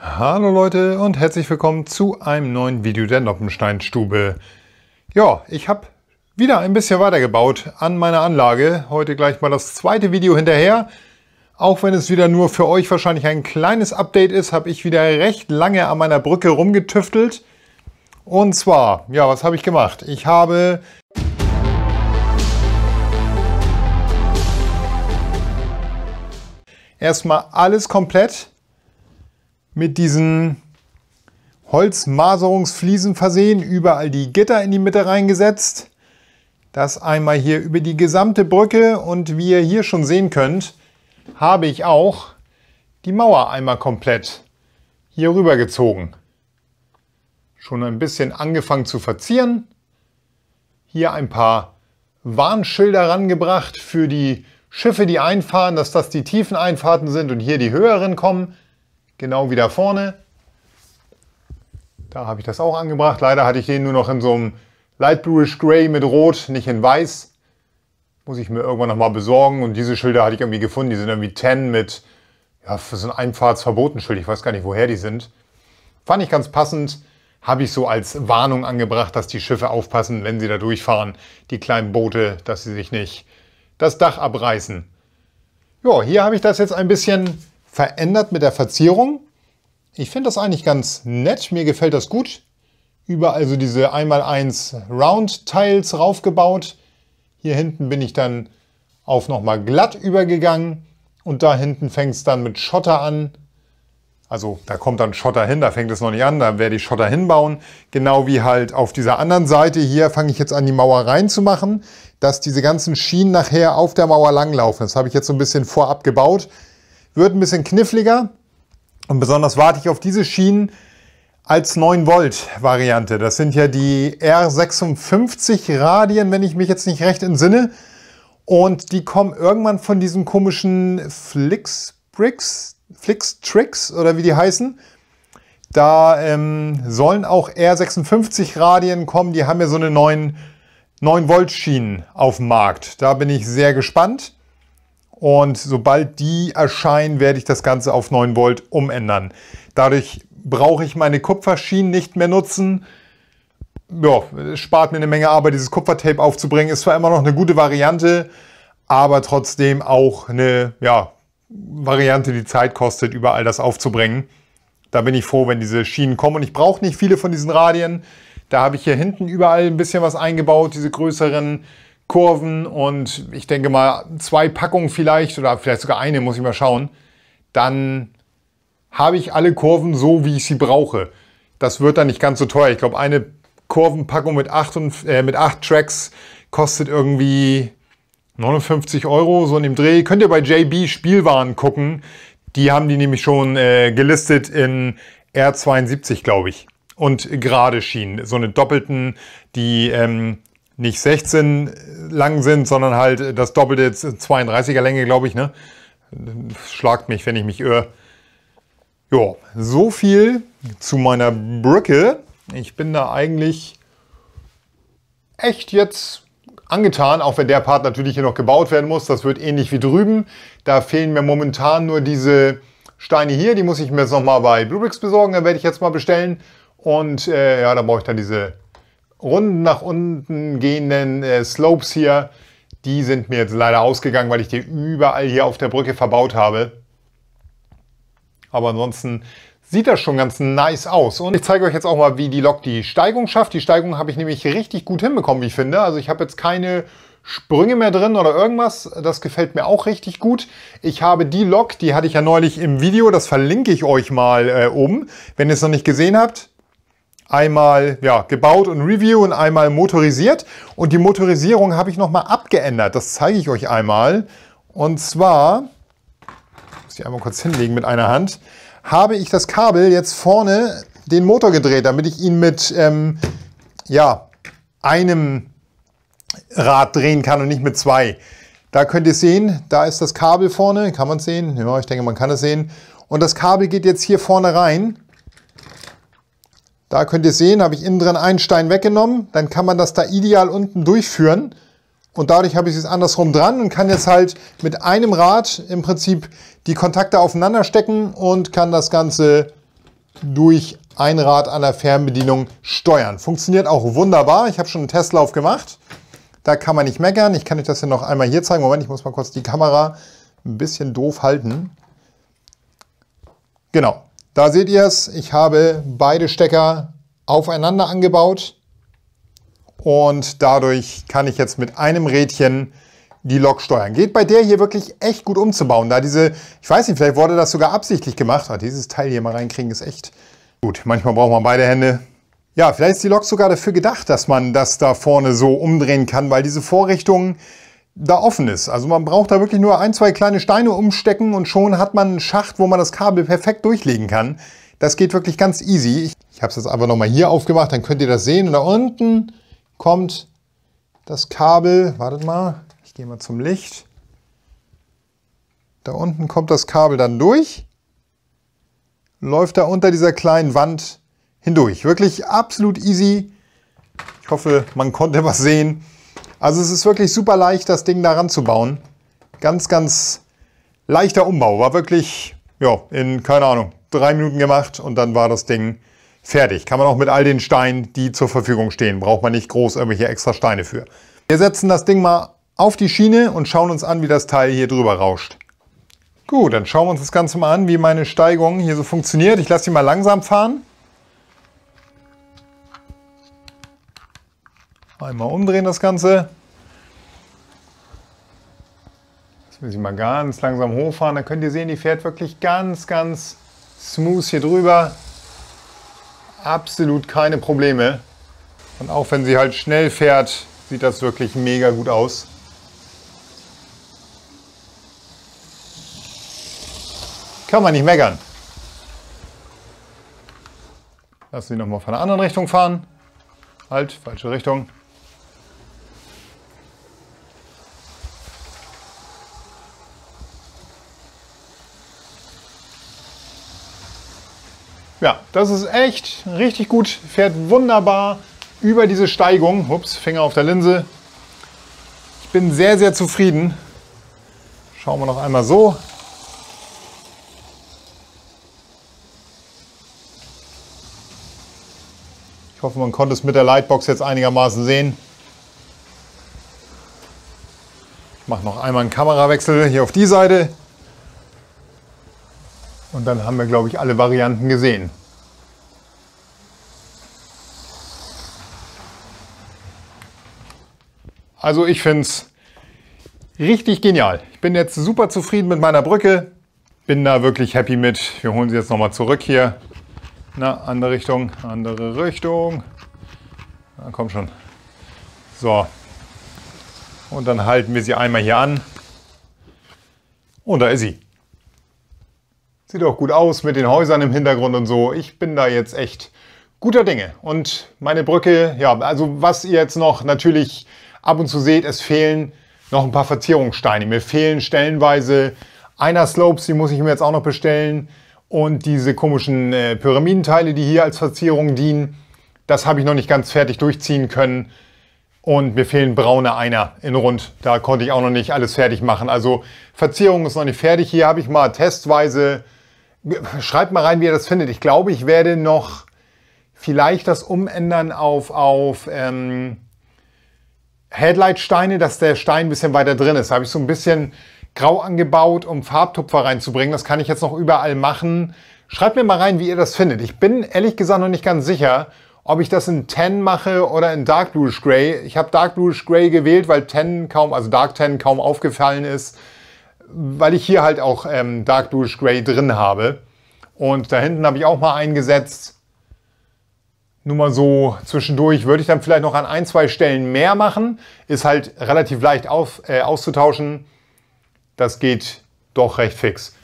Hallo Leute und herzlich willkommen zu einem neuen Video der Noppensteinstube. Ja, ich habe wieder ein bisschen weitergebaut an meiner Anlage. Heute gleich mal das zweite Video hinterher. Auch wenn es wieder nur für euch wahrscheinlich ein kleines Update ist, habe ich wieder recht lange an meiner Brücke rumgetüftelt. Und zwar, ja, was habe ich gemacht? Ich habe erstmal alles komplett mit diesen Holzmaserungsfliesen versehen, überall die Gitter in die Mitte reingesetzt. Das einmal hier über die gesamte Brücke und wie ihr hier schon sehen könnt, habe ich auch die Mauer einmal komplett hier rüber gezogen. Schon ein bisschen angefangen zu verzieren. Hier ein paar Warnschilder rangebracht für die Schiffe, die einfahren, dass das die tiefen Einfahrten sind und hier die höheren kommen genau wie da vorne. Da habe ich das auch angebracht. Leider hatte ich den nur noch in so einem Light Bluish Gray mit Rot, nicht in Weiß. Muss ich mir irgendwann nochmal besorgen. Und diese Schilder hatte ich irgendwie gefunden. Die sind irgendwie 10 mit, ja, für so ein Einfahrtsverbotenschild. Ich weiß gar nicht, woher die sind. Fand ich ganz passend. Habe ich so als Warnung angebracht, dass die Schiffe aufpassen, wenn sie da durchfahren. Die kleinen Boote, dass sie sich nicht das Dach abreißen. Ja, hier habe ich das jetzt ein bisschen verändert mit der Verzierung. Ich finde das eigentlich ganz nett, mir gefällt das gut. Überall so also diese 1x1 Round Tiles raufgebaut. Hier hinten bin ich dann auf nochmal glatt übergegangen und da hinten fängt es dann mit Schotter an. Also da kommt dann Schotter hin, da fängt es noch nicht an, da werde ich Schotter hinbauen. Genau wie halt auf dieser anderen Seite hier fange ich jetzt an, die Mauer reinzumachen, dass diese ganzen Schienen nachher auf der Mauer langlaufen. Das habe ich jetzt so ein bisschen vorab gebaut, wird ein bisschen kniffliger und besonders warte ich auf diese Schienen als 9 Volt Variante. Das sind ja die R56 Radien, wenn ich mich jetzt nicht recht entsinne. Und die kommen irgendwann von diesen komischen Flix Tricks oder wie die heißen. Da ähm, sollen auch R56 Radien kommen. Die haben ja so eine 9, 9 Volt Schienen auf dem Markt. Da bin ich sehr gespannt. Und sobald die erscheinen, werde ich das Ganze auf 9 Volt umändern. Dadurch brauche ich meine Kupferschienen nicht mehr nutzen. Ja, spart mir eine Menge Arbeit, dieses Kupfertape aufzubringen. Ist zwar immer noch eine gute Variante, aber trotzdem auch eine ja, Variante, die Zeit kostet, überall das aufzubringen. Da bin ich froh, wenn diese Schienen kommen. Und ich brauche nicht viele von diesen Radien. Da habe ich hier hinten überall ein bisschen was eingebaut, diese größeren Kurven und ich denke mal zwei Packungen vielleicht oder vielleicht sogar eine, muss ich mal schauen, dann habe ich alle Kurven so, wie ich sie brauche. Das wird dann nicht ganz so teuer. Ich glaube, eine Kurvenpackung mit acht, und, äh, mit acht Tracks kostet irgendwie 59 Euro, so in dem Dreh. Könnt ihr bei JB Spielwaren gucken. Die haben die nämlich schon äh, gelistet in R72, glaube ich. Und gerade Schienen, so eine doppelten, die ähm, nicht 16 lang sind, sondern halt das doppelte 32er Länge, glaube ich. Ne? Schlagt mich, wenn ich mich irre. Ja, so viel zu meiner Brücke. Ich bin da eigentlich echt jetzt angetan, auch wenn der Part natürlich hier noch gebaut werden muss. Das wird ähnlich wie drüben. Da fehlen mir momentan nur diese Steine hier. Die muss ich mir jetzt nochmal bei Bluebricks besorgen. Da werde ich jetzt mal bestellen. Und äh, ja, da brauche ich dann diese runden nach unten gehenden äh, Slopes hier, die sind mir jetzt leider ausgegangen, weil ich die überall hier auf der Brücke verbaut habe. Aber ansonsten sieht das schon ganz nice aus. Und ich zeige euch jetzt auch mal, wie die Lok die Steigung schafft. Die Steigung habe ich nämlich richtig gut hinbekommen, wie ich finde. Also ich habe jetzt keine Sprünge mehr drin oder irgendwas. Das gefällt mir auch richtig gut. Ich habe die Lok, die hatte ich ja neulich im Video. Das verlinke ich euch mal äh, oben, wenn ihr es noch nicht gesehen habt einmal ja, gebaut und Review und einmal motorisiert. Und die Motorisierung habe ich nochmal abgeändert. Das zeige ich euch einmal. Und zwar, muss ich einmal kurz hinlegen mit einer Hand, habe ich das Kabel jetzt vorne den Motor gedreht, damit ich ihn mit ähm, ja, einem Rad drehen kann und nicht mit zwei. Da könnt ihr sehen, da ist das Kabel vorne. Kann man es sehen? Ja, ich denke, man kann es sehen. Und das Kabel geht jetzt hier vorne rein da könnt ihr sehen, habe ich innen drin einen Stein weggenommen, dann kann man das da ideal unten durchführen und dadurch habe ich es andersrum dran und kann jetzt halt mit einem Rad im Prinzip die Kontakte aufeinander stecken und kann das Ganze durch ein Rad an der Fernbedienung steuern. Funktioniert auch wunderbar, ich habe schon einen Testlauf gemacht, da kann man nicht meckern. Ich kann euch das ja noch einmal hier zeigen. Moment, ich muss mal kurz die Kamera ein bisschen doof halten. Genau, da seht ihr es, ich habe beide Stecker aufeinander angebaut und dadurch kann ich jetzt mit einem Rädchen die Lok steuern. Geht bei der hier wirklich echt gut umzubauen, da diese, ich weiß nicht, vielleicht wurde das sogar absichtlich gemacht. Ah, dieses Teil hier mal reinkriegen ist echt gut. Manchmal braucht man beide Hände. Ja, vielleicht ist die Lok sogar dafür gedacht, dass man das da vorne so umdrehen kann, weil diese Vorrichtungen da offen ist. Also man braucht da wirklich nur ein, zwei kleine Steine umstecken und schon hat man einen Schacht, wo man das Kabel perfekt durchlegen kann. Das geht wirklich ganz easy. Ich, ich habe es jetzt einfach nochmal hier aufgemacht, dann könnt ihr das sehen. Und da unten kommt das Kabel. Wartet mal, ich gehe mal zum Licht. Da unten kommt das Kabel dann durch, läuft da unter dieser kleinen Wand hindurch. Wirklich absolut easy. Ich hoffe, man konnte was sehen. Also es ist wirklich super leicht, das Ding daran zu bauen. Ganz, ganz leichter Umbau. War wirklich, ja, in, keine Ahnung, drei Minuten gemacht und dann war das Ding fertig. Kann man auch mit all den Steinen, die zur Verfügung stehen. Braucht man nicht groß irgendwelche extra Steine für. Wir setzen das Ding mal auf die Schiene und schauen uns an, wie das Teil hier drüber rauscht. Gut, dann schauen wir uns das Ganze mal an, wie meine Steigung hier so funktioniert. Ich lasse sie mal langsam fahren. Einmal umdrehen das Ganze. Jetzt will ich mal ganz langsam hochfahren. Dann könnt ihr sehen, die fährt wirklich ganz, ganz smooth hier drüber. Absolut keine Probleme. Und auch wenn sie halt schnell fährt, sieht das wirklich mega gut aus. Kann man nicht meckern. Lass sie nochmal von der anderen Richtung fahren. Halt, falsche Richtung. Ja, das ist echt richtig gut, fährt wunderbar über diese Steigung. Ups, Finger auf der Linse. Ich bin sehr, sehr zufrieden. Schauen wir noch einmal so. Ich hoffe, man konnte es mit der Lightbox jetzt einigermaßen sehen. Ich mache noch einmal einen Kamerawechsel hier auf die Seite. Und dann haben wir, glaube ich, alle Varianten gesehen. Also ich finde es richtig genial. Ich bin jetzt super zufrieden mit meiner Brücke. Bin da wirklich happy mit. Wir holen sie jetzt nochmal zurück hier. Na, andere Richtung, andere Richtung. Na, komm schon. So. Und dann halten wir sie einmal hier an. Und da ist sie. Sieht auch gut aus mit den Häusern im Hintergrund und so. Ich bin da jetzt echt guter Dinge. Und meine Brücke, ja, also was ihr jetzt noch natürlich ab und zu seht, es fehlen noch ein paar Verzierungssteine. Mir fehlen stellenweise einer Slopes, die muss ich mir jetzt auch noch bestellen. Und diese komischen äh, Pyramidenteile, die hier als Verzierung dienen, das habe ich noch nicht ganz fertig durchziehen können. Und mir fehlen braune Einer in Rund. Da konnte ich auch noch nicht alles fertig machen. Also Verzierung ist noch nicht fertig. Hier habe ich mal testweise Schreibt mal rein, wie ihr das findet. Ich glaube, ich werde noch vielleicht das umändern auf, auf ähm, Headlight-Steine, dass der Stein ein bisschen weiter drin ist. Da habe ich so ein bisschen grau angebaut, um Farbtupfer reinzubringen. Das kann ich jetzt noch überall machen. Schreibt mir mal rein, wie ihr das findet. Ich bin ehrlich gesagt noch nicht ganz sicher, ob ich das in Tan mache oder in Dark Bluish Gray. Ich habe Dark Bluish Gray gewählt, weil Tan kaum, also Dark Tan kaum aufgefallen ist weil ich hier halt auch ähm, Dark Bluish Grey drin habe. Und da hinten habe ich auch mal eingesetzt. Nur mal so zwischendurch würde ich dann vielleicht noch an ein, zwei Stellen mehr machen. Ist halt relativ leicht auf, äh, auszutauschen. Das geht doch recht fix.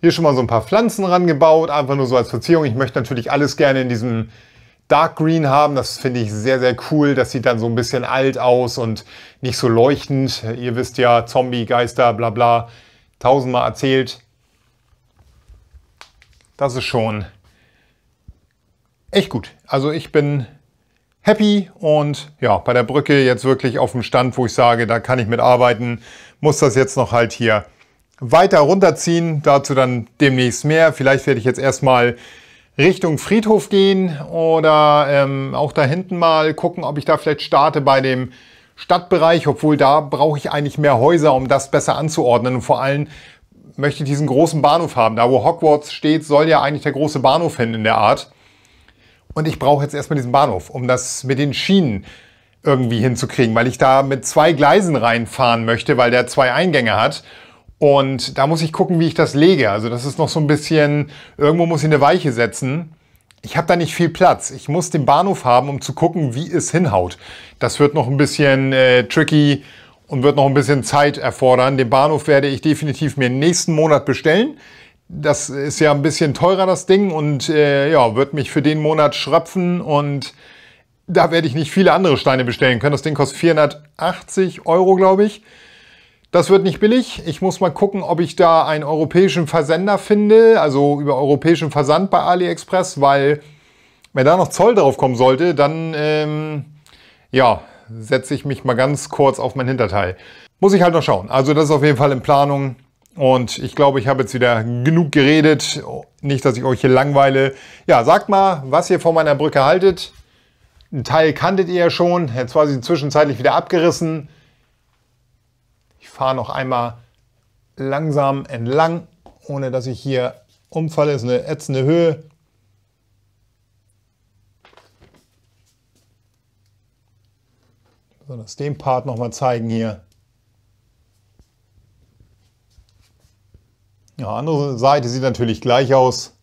Hier schon mal so ein paar Pflanzen rangebaut, einfach nur so als Verzierung. Ich möchte natürlich alles gerne in diesem Dark Green haben. Das finde ich sehr, sehr cool. Das sieht dann so ein bisschen alt aus und nicht so leuchtend. Ihr wisst ja, Zombie, Geister, bla bla. Tausendmal erzählt. Das ist schon echt gut. Also ich bin happy und ja, bei der Brücke jetzt wirklich auf dem Stand, wo ich sage, da kann ich mitarbeiten. Muss das jetzt noch halt hier weiter runterziehen. Dazu dann demnächst mehr. Vielleicht werde ich jetzt erstmal Richtung Friedhof gehen oder ähm, auch da hinten mal gucken, ob ich da vielleicht starte bei dem Stadtbereich, obwohl da brauche ich eigentlich mehr Häuser, um das besser anzuordnen. Und vor allem möchte ich diesen großen Bahnhof haben. Da wo Hogwarts steht, soll ja eigentlich der große Bahnhof hin in der Art. Und ich brauche jetzt erstmal diesen Bahnhof, um das mit den Schienen irgendwie hinzukriegen, weil ich da mit zwei Gleisen reinfahren möchte, weil der zwei Eingänge hat. Und da muss ich gucken, wie ich das lege. Also das ist noch so ein bisschen, irgendwo muss ich eine Weiche setzen. Ich habe da nicht viel Platz. Ich muss den Bahnhof haben, um zu gucken, wie es hinhaut. Das wird noch ein bisschen äh, tricky und wird noch ein bisschen Zeit erfordern. Den Bahnhof werde ich definitiv mir nächsten Monat bestellen. Das ist ja ein bisschen teurer, das Ding, und äh, ja, wird mich für den Monat schröpfen und da werde ich nicht viele andere Steine bestellen können. Das Ding kostet 480 Euro, glaube ich. Das wird nicht billig. Ich muss mal gucken, ob ich da einen europäischen Versender finde, also über europäischen Versand bei AliExpress, weil wenn da noch Zoll drauf kommen sollte, dann ähm, ja, setze ich mich mal ganz kurz auf mein Hinterteil. Muss ich halt noch schauen. Also das ist auf jeden Fall in Planung. Und ich glaube, ich habe jetzt wieder genug geredet. Nicht, dass ich euch hier langweile. Ja, sagt mal, was ihr von meiner Brücke haltet. Ein Teil kanntet ihr ja schon. Jetzt war sie zwischenzeitlich wieder abgerissen fahre noch einmal langsam entlang, ohne dass ich hier umfalle. ist eine ätzende Höhe. So, das den Part noch mal zeigen hier. Ja, andere Seite sieht natürlich gleich aus.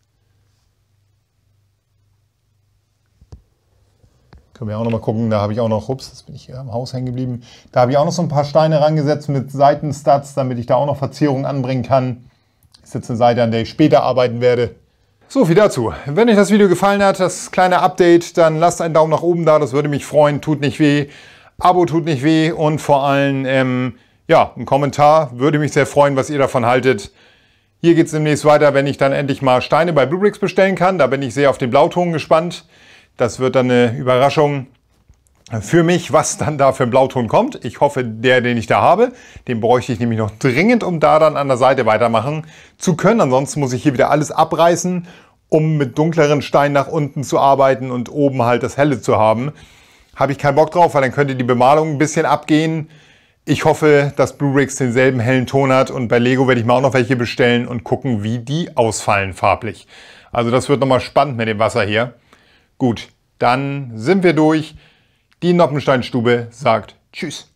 Können wir auch nochmal gucken, da habe ich auch noch, ups, das bin ich hier am Haus hängen geblieben. Da habe ich auch noch so ein paar Steine rangesetzt mit Seitenstats, damit ich da auch noch Verzierungen anbringen kann. ist jetzt eine Seite, an der ich später arbeiten werde. So viel dazu. Wenn euch das Video gefallen hat, das kleine Update, dann lasst einen Daumen nach oben da, das würde mich freuen, tut nicht weh. Abo tut nicht weh und vor allem, ähm, ja, ein Kommentar würde mich sehr freuen, was ihr davon haltet. Hier geht es demnächst weiter, wenn ich dann endlich mal Steine bei Bluebricks bestellen kann. Da bin ich sehr auf den Blauton gespannt. Das wird dann eine Überraschung für mich, was dann da für ein Blauton kommt. Ich hoffe, der, den ich da habe, den bräuchte ich nämlich noch dringend, um da dann an der Seite weitermachen zu können. Ansonsten muss ich hier wieder alles abreißen, um mit dunkleren Steinen nach unten zu arbeiten und oben halt das helle zu haben. Habe ich keinen Bock drauf, weil dann könnte die Bemalung ein bisschen abgehen. Ich hoffe, dass Blue Rigs denselben hellen Ton hat und bei Lego werde ich mir auch noch welche bestellen und gucken, wie die ausfallen farblich. Also das wird nochmal spannend mit dem Wasser hier. Gut, dann sind wir durch. Die Noppensteinstube sagt Tschüss.